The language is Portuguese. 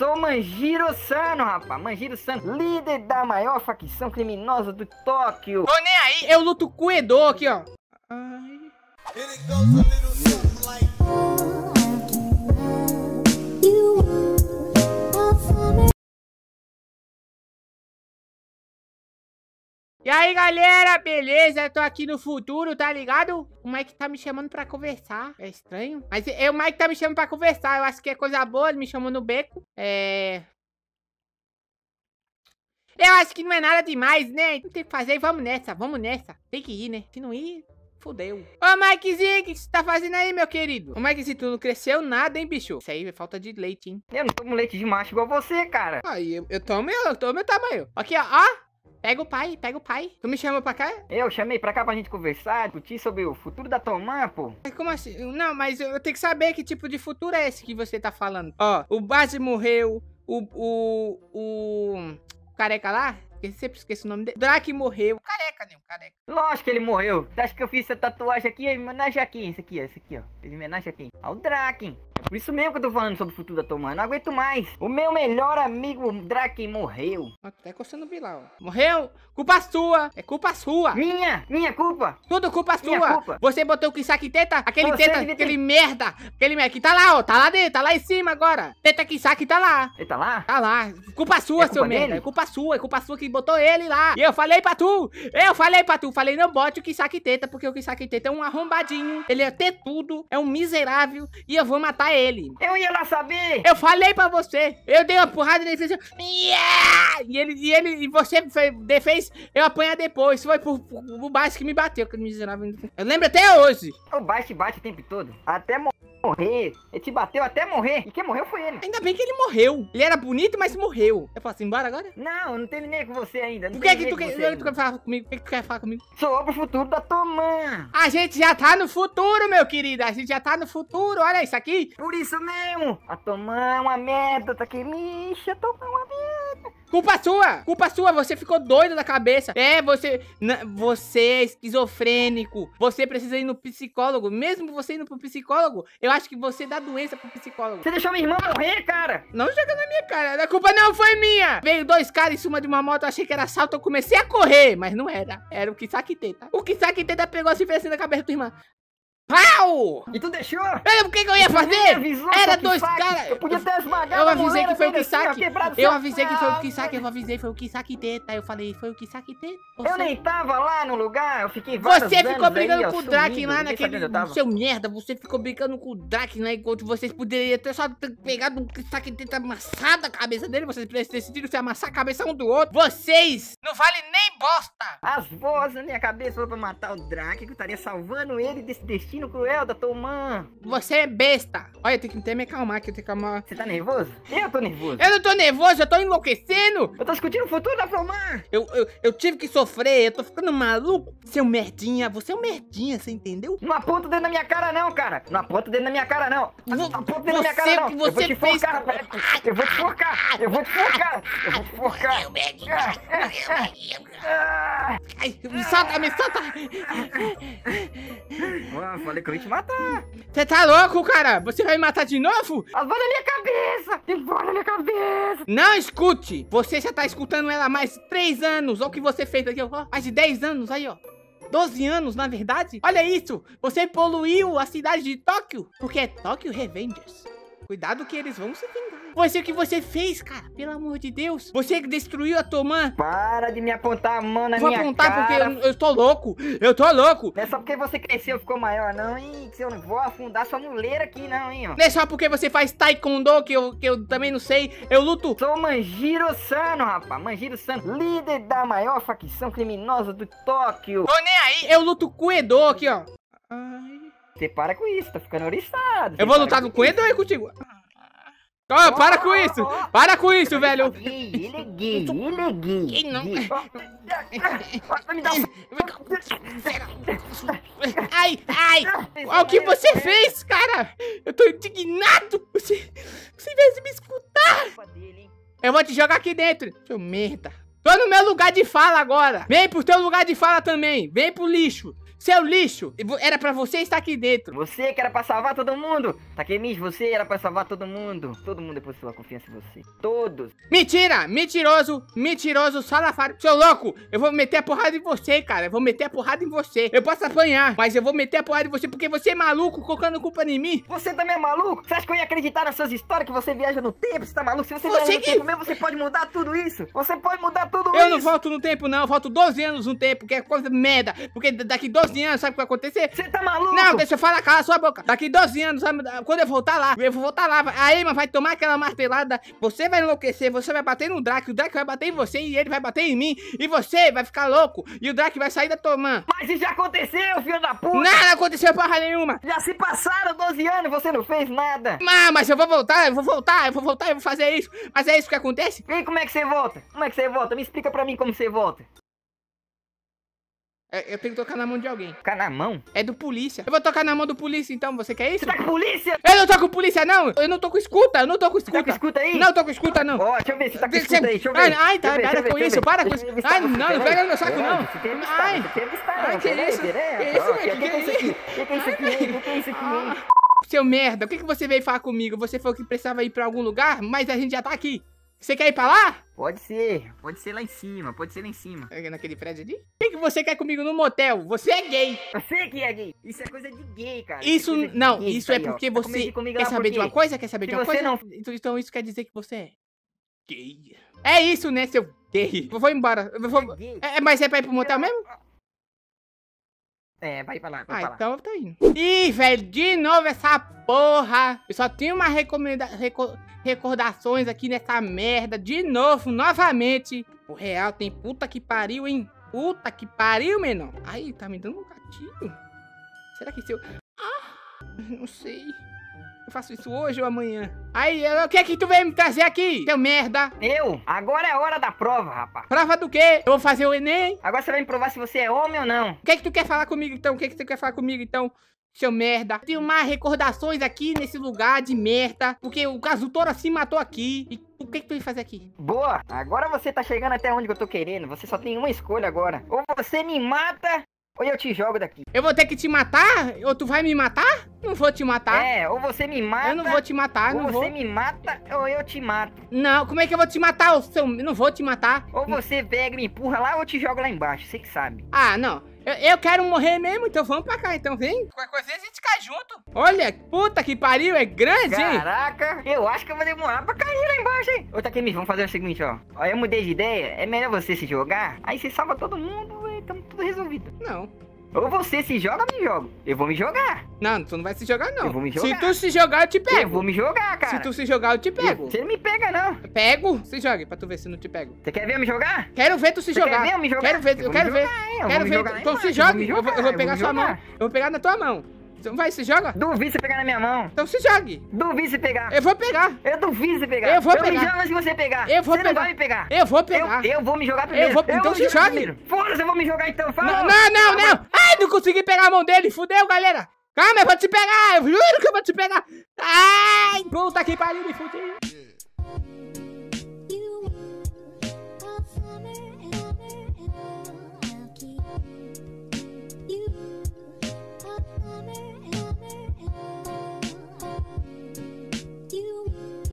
Sou Manjiro Sano, rapaz. Manjiro Sano, líder da maior facção criminosa do Tóquio. Tô nem aí, eu luto com o Edo aqui, ó. Ai. E aí, galera, beleza? Tô aqui no futuro, tá ligado? O Mike tá me chamando pra conversar. É estranho. Mas é, o Mike tá me chamando pra conversar. Eu acho que é coisa boa, ele me chamou no beco. É... Eu acho que não é nada demais, né? Não tem o que fazer, vamos nessa, vamos nessa. Tem que ir, né? Se não ir, Fudeu. Ô, Mikezinho, o que você tá fazendo aí, meu querido? Ô, Mikezinho, tu não cresceu nada, hein, bicho? Isso aí é falta de leite, hein? Eu não tomo leite de macho igual você, cara. Aí, eu, eu tomo, eu tomo meu tamanho. Aqui, ó, ó. Pega o pai, pega o pai. Tu me chama pra cá? Eu chamei pra cá pra gente conversar, discutir sobre o futuro da Tomã, pô. como assim? Não, mas eu tenho que saber que tipo de futuro é esse que você tá falando. Ó, o Base morreu, o. O. O. Careca lá? Eu sempre esqueço o nome dele. Drake morreu. Careca, né? Careca. Lógico que ele morreu. Você acha que eu fiz essa tatuagem aqui é em homenagem a quem? Esse aqui, ó. Esse aqui, ó. É em homenagem a quem? Ao Draken. Por isso mesmo que eu tô falando sobre o futuro da tua mãe. Não aguento mais. O meu melhor amigo Draken morreu. Até tá coçando o vilão. Morreu? Culpa sua. É culpa sua. Minha. Minha culpa. Tudo culpa minha sua. Culpa. Você botou o Kisaki Teta. Aquele Você teta. Aquele merda. Aquele merda. Que tá lá, ó. Tá lá dentro. Tá lá em cima agora. Teta Kisaki tá lá. Ele tá lá? Tá lá. Culpa sua, é culpa seu dele? merda. É culpa sua. É culpa sua que botou ele lá. E eu falei pra tu. Eu falei pra tu. Falei, não bote o Kisaki Teta. Porque o Kisaki Teta é um arrombadinho. Ele é ter tudo. É um miserável. E eu vou matar matar ele. Eu ia lá saber. Eu falei pra você. Eu dei uma porrada nele fez assim, yeah! e ele E ele, e você fez eu apanhar depois. Foi por, baixo que me bateu, que me miserável. Eu lembro até hoje. O baixo bate o tempo todo. Até morrer morrer. Ele te bateu até morrer. E quem morreu foi ele. Ainda bem que ele morreu. Ele era bonito, mas morreu. Eu posso assim, ir embora agora? Não, não terminei com você ainda. O que é que tu, quer, é tu quer falar comigo? O que, é que tu quer falar comigo? Sobre o futuro da tua mãe. A gente já tá no futuro, meu querido. A gente já tá no futuro. Olha isso aqui. Por isso mesmo. A tua mãe é uma merda. Tá aqui, mixa. A tua mãe é uma merda. Culpa sua! Culpa sua! Você ficou doido da cabeça. É, você. Você é esquizofrênico. Você precisa ir no psicólogo. Mesmo você indo pro psicólogo, eu acho que você dá doença pro psicólogo. Você deixou minha irmã morrer, cara! Não joga na minha cara. A culpa não foi minha! Veio dois caras em cima de uma moto, eu achei que era assalto, eu comecei a correr, mas não era. Era o Kisaki Teta. Tá? O Kisaki Teta pegou assim e assim na cabeça da tua irmã. Pau! E então tu deixou? o que, que, eu ia fazer? Era dois caras. Eu podia ter esmagado Eu avisei que foi o Kisaki. Eu avisei que foi o Kisaki. Eu avisei foi o Kisaki Teta. Eu falei, foi o Kisaki Teta. Você... Eu nem tava lá no lugar. Eu fiquei Você ficou brigando aí, com o Draken lá naquele. Seu merda, você ficou brigando com o Draken né, lá enquanto vocês poderiam ter só pegado um Kisaki Teta amassado a cabeça dele. Vocês decidiram se amassar a cabeça um do outro. Vocês não vale nem bosta. As vozes na minha cabeça pra matar o Draken que eu estaria salvando ele desse destino menino cruel da tua mãe. Você é besta. Olha, tem que até me acalmar aqui, eu tenho que acalmar. Você tá nervoso? Eu tô nervoso. Eu não tô nervoso, eu tô enlouquecendo. Eu tô discutindo o futuro da Flomar. Eu, eu, eu tive que sofrer, eu tô ficando maluco. Seu é merdinha, você é um merdinha, você entendeu? Não aponta o dedo na minha cara não, cara. Não aponta o dedo na minha cara não. Não aponta o dedo na minha cara não. Você eu vou te fez... forcar, eu vou te forcar, eu vou te forcar, eu vou te forcar. Eu vou te forcar. Ai, me solta, me solta! Mano, falei que eu ia te matar! Você tá louco, cara? Você vai me matar de novo? Agora ah, na minha cabeça! Embora na minha cabeça! Não escute! Você já tá escutando ela há mais 3 anos! Olha o que você fez aqui, ó. Mais de 10 anos aí, ó. 12 anos, na verdade. Olha isso! Você poluiu a cidade de Tóquio! Porque é Tóquio Revengers. Cuidado que eles vão se vingar. Você o que você fez, cara? Pelo amor de Deus. Você que destruiu a tua mãe. Para de me apontar a mão na Vou minha apontar porque eu, eu tô louco. Eu tô louco. Não é só porque você cresceu ficou maior, não, hein? Que eu não vou afundar sua muleira aqui, não, hein? Ó. Não é só porque você faz taekwondo, que eu, que eu também não sei. Eu luto. Sou Manjiro Sano, rapaz. Manjiro Sano, líder da maior facção criminosa do Tóquio. Tô nem aí. Eu luto Edo aqui, ó. Ai. Você para com isso, tá ficando oriçado. Eu vou lutar no Kuedo ou é contigo? Oh, oh, para com isso! Oh, para com isso, velho! Ele é gay, ele é gay. Quem não? Ai, ai! o que você fez, cara? Eu tô indignado! Você, você deve me escutar! Eu vou te jogar aqui dentro, seu merda! Tô no meu lugar de fala agora! Vem pro teu lugar de fala também! Vem pro lixo! Seu é lixo! Era pra você estar aqui dentro. Você que era pra salvar todo mundo. Takemichi, tá, você era pra salvar todo mundo. Todo mundo depois sua confiança em você. Todos. Mentira! Mentiroso! Mentiroso, salafário. Seu louco, eu vou meter a porrada em você, cara. Eu vou meter a porrada em você. Eu posso apanhar, mas eu vou meter a porrada em você porque você é maluco colocando culpa em mim. Você também é maluco? Você acha que eu ia acreditar nas suas histórias que você viaja no tempo? Você tá maluco? Se você, você viaja no que... tempo mesmo, você pode mudar tudo isso. Você pode mudar tudo eu isso. Eu não volto no tempo, não. Eu volto 12 anos no tempo, que é coisa merda. Porque daqui 12 12 anos, sabe o que vai acontecer? Você tá maluco? Não, deixa eu falar, cala sua boca. Daqui 12 anos, sabe, quando eu voltar lá, eu vou voltar lá. A Emma vai tomar aquela martelada, você vai enlouquecer, você vai bater no Drac, o Drac vai bater em você e ele vai bater em mim. E você vai ficar louco e o Drac vai sair da tomã. Mas isso já aconteceu, filho da puta! Nada aconteceu porra nenhuma! Já se passaram 12 anos e você não fez nada! Ah, mas eu vou voltar, eu vou voltar, eu vou voltar, eu vou fazer isso. Mas é isso que acontece? E como é que você volta? Como é que você volta? Me explica pra mim como você volta. É, eu tenho que tocar na mão de alguém. Tocar na mão? É do polícia. Eu vou tocar na mão do polícia, então. Você quer isso? Você tá com polícia? Eu não tô com polícia, não. Eu não tô com escuta. Eu não tô com escuta. Você tá com escuta aí? Não, eu tô com escuta, não. Ó, oh, deixa eu ver se tá com escuta aí. Deixa eu ver. Ai, tá. Para com isso. Para com isso. Ai, tá não. Não pega no meu saco, não. Ai. Tá, Ai, que isso? Que isso, velho? Que que é isso aqui? Que que é isso aqui? Seu merda, o que, que você veio falar comigo? Você falou que precisava ir pra algum lugar, mas a gente já tá aqui. Você quer ir pra lá? Pode ser, pode ser lá em cima, pode ser lá em cima. É, naquele prédio ali? O que, que você quer comigo no motel? Você é gay. Você que é gay. Isso é coisa de gay, cara. Isso, isso é não, gay, isso é aí, porque ó. Tá você quer saber de uma coisa? Quer saber Se de uma coisa? Não... Então, então isso quer dizer que você é gay. É isso, né, seu gay? vou embora. Vou... É, é, mas é pra ir pro motel mesmo? Ah, é, vai pra lá, vai ah, pra lá. então tô tá indo. Ih, velho, de novo essa porra. Eu só tenho umas recomenda... Reco... recordações aqui nessa merda. De novo, novamente. O real tem puta que pariu, hein? Puta que pariu, menor. Ai, tá me dando um gatinho. Será que se eu... Ah, não sei. Eu faço isso hoje ou amanhã? Aí, o que é que tu veio me trazer aqui, seu merda? Eu? Agora é hora da prova, rapaz. Prova do quê? Eu vou fazer o Enem? Agora você vai me provar se você é homem ou não. O que é que tu quer falar comigo, então? O que é que tu quer falar comigo, então? Seu merda. Tenho mais recordações aqui nesse lugar de merda. Porque o Kazutora se matou aqui. E o que, é que tu veio fazer aqui? Boa! Agora você tá chegando até onde eu tô querendo. Você só tem uma escolha agora. Ou você me mata, ou eu te jogo daqui. Eu vou ter que te matar? Ou tu vai me matar? Não vou te matar. É, ou você me mata. Eu não vou te matar, não você vou. você me mata ou eu te mato. Não, como é que eu vou te matar? Eu seu... não vou te matar. Ou você pega me empurra lá ou eu te jogo lá embaixo, você que sabe. Ah, não. Eu, eu, quero morrer mesmo, então vamos pra cá, então vem. Qualquer coisa a gente cai junto. Olha, puta que pariu, é grande, Caraca, eu acho que eu vou demorar pra cair lá embaixo, hein? Ô, Takemi, vamos fazer o seguinte, ó. Ó, eu mudei de ideia, é melhor você se jogar, aí você salva todo mundo estamos tudo resolvido. Não. Ou você se joga ou me jogo. Eu vou me jogar. Não, tu não vai se jogar, não. Eu vou me jogar. Se tu se jogar, eu te pego. Eu vou me jogar, cara. Se tu se jogar, eu te pego. Você não me pega, não. Eu pego? Se joga pra tu ver se não te pego. Você quer ver eu me jogar? Quero ver tu se Cê jogar. Quer ver eu me jogar? Quero ver, eu, quero jogar, ver. quero ver. então se joga. Eu vou, eu vou pegar sua mão. Eu vou pegar na tua mão. Então vai, se joga. Duvido você pegar na minha mão. Então se jogue. Duvido você pegar. Eu vou pegar. Eu duvido você pegar. Eu vou eu pegar. Eu me jogo antes de você pegar. Eu vou você pegar. Você não vai me pegar. Eu vou pegar. Eu, eu vou me jogar primeiro. Eu vou... Então eu se jogue. Foda-se, eu vou me jogar então. Fala. Não, não, não, não. Ai, não consegui pegar a mão dele. Fudeu, galera. Calma, eu vou te pegar. Eu juro que eu vou te pegar. Ai, puta que pariu, me fudi.